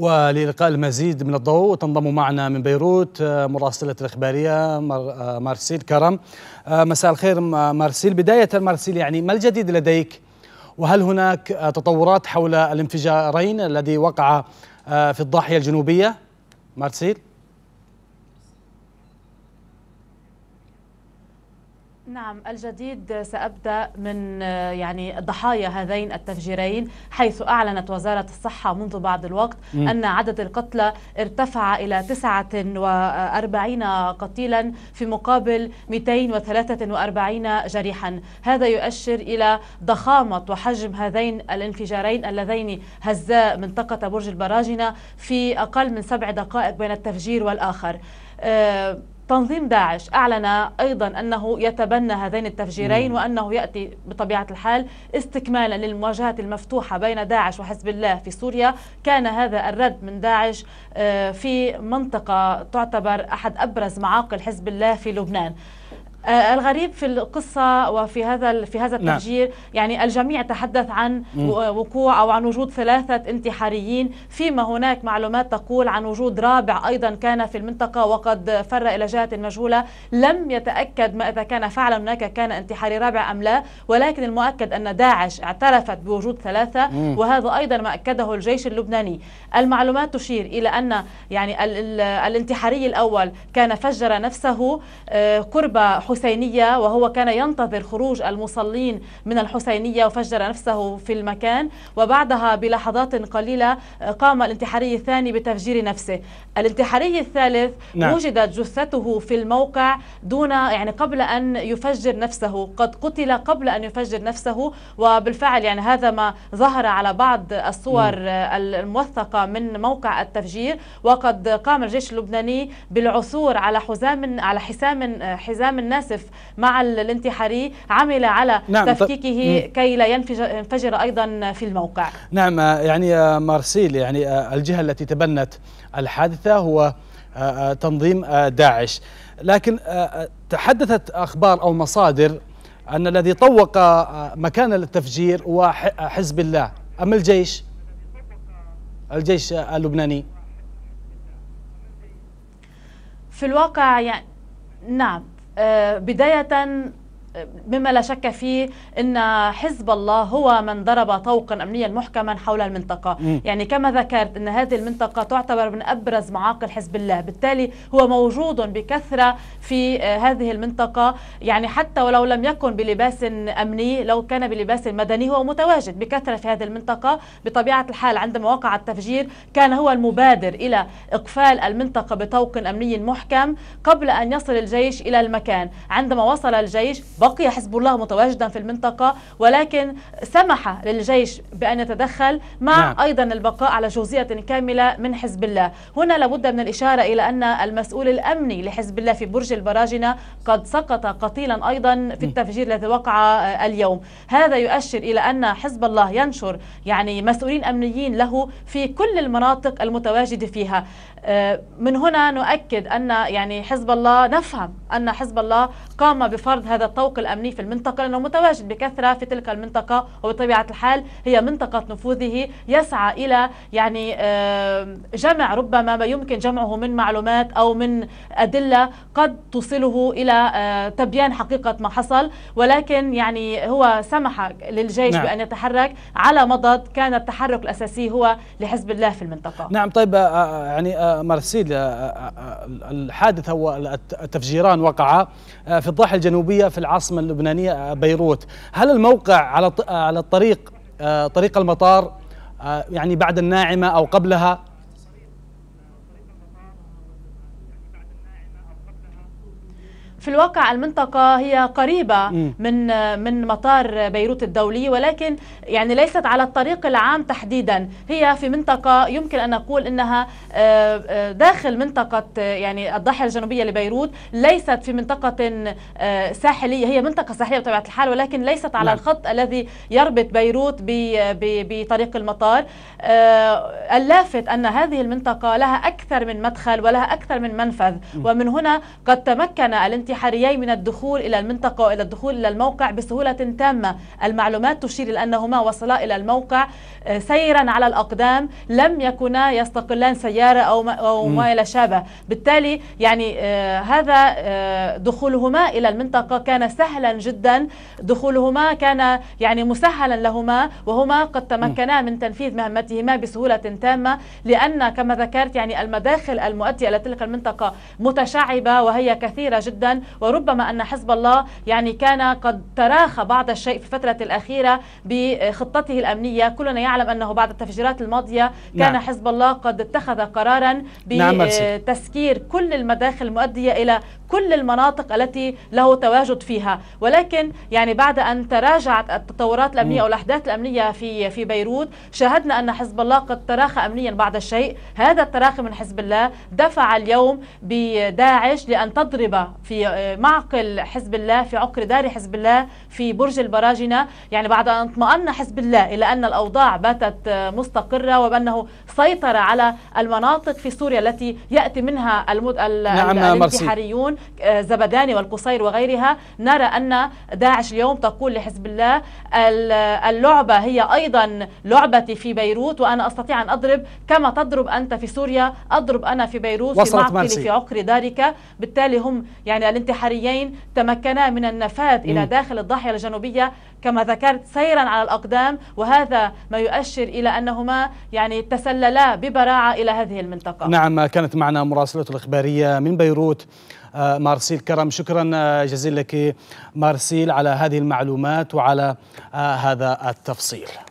وللقاء المزيد من الضوء تنضم معنا من بيروت آه، مراسلة الإخبارية آه، مارسيل كرم آه، مساء الخير مارسيل بداية مارسيل يعني ما الجديد لديك وهل هناك تطورات حول الانفجارين الذي وقع في الضاحية الجنوبية مارسيل نعم الجديد سأبدأ من يعني ضحايا هذين التفجيرين حيث أعلنت وزارة الصحة منذ بعض الوقت م. أن عدد القتلى ارتفع إلى 49 قتيلا في مقابل 243 جريحا هذا يؤشر إلى ضخامة وحجم هذين الانفجارين اللذين هزا منطقة برج البراجنة في أقل من سبع دقائق بين التفجير والآخر آه، تنظيم داعش أعلن أيضا أنه يتبنى هذين التفجيرين وأنه يأتي بطبيعة الحال استكمالا للمواجهات المفتوحة بين داعش وحزب الله في سوريا كان هذا الرد من داعش آه، في منطقة تعتبر أحد أبرز معاقل حزب الله في لبنان آه، الغريب في القصة وفي هذا في هذا نعم. التفجير نعم. يعني الجميع تحدث عن وقوع أو عن وجود ثلاثة انتحاريين فيما هناك معلومات تقول عن وجود رابع أيضا كان في المنطقة وقد فر إلى جهة مجهولة لم يتأكد ما إذا كان فعلا هناك كان انتحاري رابع أم لا ولكن المؤكد أن داعش اعترفت بوجود ثلاثة مم. وهذا أيضا ما أكده الجيش اللبناني المعلومات تشير إلى أن يعني ال ال الانتحاري الأول كان فجر نفسه آه، قرب الحسينية وهو كان ينتظر خروج المصلين من الحسينية وفجر نفسه في المكان وبعدها بلحظات قليلة آه، قام الانتحاري الثاني بتفجير نفسه الانتحاري الثالث نعم. وجدت جثته في الموقع دون يعني قبل أن يفجر نفسه قد قتل قبل أن يفجر نفسه وبالفعل يعني هذا ما ظهر على بعض الصور آه، الموثقة من موقع التفجير وقد قام الجيش اللبناني بالعثور على حزام على حسام حزام الناس آه، متناسف مع الانتحاري عمل على نعم تفكيكه كي لا ينفجر أيضا في الموقع نعم آه، يعني آه، مارسيل يعني آه، الجهة التي تبنت الحادثة هو تنظيم داعش لكن تحدثت أخبار أو مصادر أن الذي طوق مكان التفجير هو حزب الله ام الجيش الجيش اللبناني في الواقع يعني نعم آه، بداية مما لا شك فيه ان حزب الله هو من ضرب طوقا امنيا محكما حول المنطقه، م. يعني كما ذكرت ان هذه المنطقه تعتبر من ابرز معاقل حزب الله، بالتالي هو موجود بكثره في آه، هذه المنطقه، يعني حتى ولو لم يكن بلباس امني لو كان بلباس مدني هو متواجد بكثره في هذه المنطقه، بطبيعه الحال عندما وقع التفجير كان هو المبادر الى اقفال المنطقه بطوق امني محكم قبل ان يصل الجيش الى المكان، عندما وصل الجيش بقي حزب الله متواجدا في المنطقة ولكن سمح للجيش بأن يتدخل مع نعم. أيضا البقاء على جزئية كاملة من حزب الله هنا لابد من الإشارة إلى أن المسؤول الأمني لحزب الله في برج البراجنة قد سقط قتيلا أيضا في التفجير الذي وقع آه، اليوم هذا يؤشر إلى أن حزب الله ينشر يعني مسؤولين أمنيين له في كل المناطق المتواجدة فيها آه، من هنا نؤكد أن يعني حزب الله نفهم أن حزب الله قام بفرض هذا الطوق الأمني في المنطقة لأنه متواجد بكثرة في تلك المنطقة وبطبيعة الحال هي منطقة نفوذه يسعى إلى يعني آه، جمع ربما ما يمكن جمعه من معلومات أو من أدلة قد توصله إلى آه، تبيان حقيقة ما حصل ولكن يعني هو سمح للجيش نعم. بأن يتحرك على مضض كان التحرك الأساسي هو لحزب الله في المنطقة نعم طيب يعني مرسيل آه، آه، آه، الحادث هو التفجيران وقع في الضاحية الجنوبية في العاصمة اللبنانية بيروت هل الموقع على على الطريق طريق المطار يعني بعد الناعمة أو قبلها في الواقع المنطقة هي قريبة من من مطار بيروت الدولي ولكن يعني ليست على الطريق العام تحديدا هي في منطقة يمكن أن نقول أنها آه، آه، داخل منطقة يعني الضاحية الجنوبية لبيروت ليست في منطقة آه، ساحلية هي منطقة ساحلية بطبيعة الحال ولكن ليست على نعم. الخط الذي يربط بيروت بطريق المطار اللافت أن هذه المنطقة لها أكثر من مدخل ولها أكثر من منفذ ومن هنا قد تمكن الانتقال انتحاريي من الدخول إلى المنطقة وإلى الدخول إلى الموقع بسهولة تامة المعلومات تشير إلى أنهما وصلا إلى الموقع آه، سيرا على الأقدام لم يكونا يستقلان سيارة أو ما, أو ما إلى شابه بالتالي يعني آه، هذا آه، دخولهما إلى المنطقة كان سهلا جدا دخولهما كان يعني مسهلا لهما وهما قد تمكنا من تنفيذ مهمتهما بسهولة تامة لأن كما ذكرت يعني المداخل المؤدية إلى تلك المنطقة متشعبة وهي كثيرة جدا وربما أن حزب الله يعني كان قد تراخى بعض الشيء في الفترة الأخيرة بخطته الأمنية كلنا يعلم أنه بعد التفجيرات الماضية كان نعم. حزب الله قد اتخذ قرارا نعم، بتسكير نعم كل المداخل المؤدية إلى كل المناطق التي له تواجد فيها ولكن يعني بعد أن تراجعت التطورات الأمنية أو الأحداث الأمنية في في بيروت شاهدنا أن حزب الله قد تراخى أمنيا بعض الشيء هذا التراخي من حزب الله دفع اليوم بداعش لأن تضرب في آه، معقل حزب الله في عقر دار حزب الله في برج البراجنة يعني بعد أن اطمأن حزب الله إلى أن الأوضاع باتت آه، مستقرة وبأنه سيطر على المناطق في سوريا التي يأتي منها المد... نعم, نعم، الانتحاريون آه، زبداني والقصير وغيرها نرى أن داعش اليوم تقول لحزب الله اللعبة هي أيضا لعبتي في بيروت وأنا أستطيع أن أضرب كما تضرب أنت في سوريا أضرب أنا في بيروت في معقل في عقر دارك بالتالي هم يعني الانتحاريين تمكنا من النفاذ إلى داخل الضاحية الجنوبية كما ذكرت سيرا على الأقدام وهذا ما يؤشر إلى أنهما يعني تسللا ببراعة إلى هذه المنطقة نعم كانت معنا مراسلة الإخبارية من بيروت آه، مارسيل كرم شكرا آه، جزيلا لك مارسيل على هذه المعلومات وعلى آه، هذا التفصيل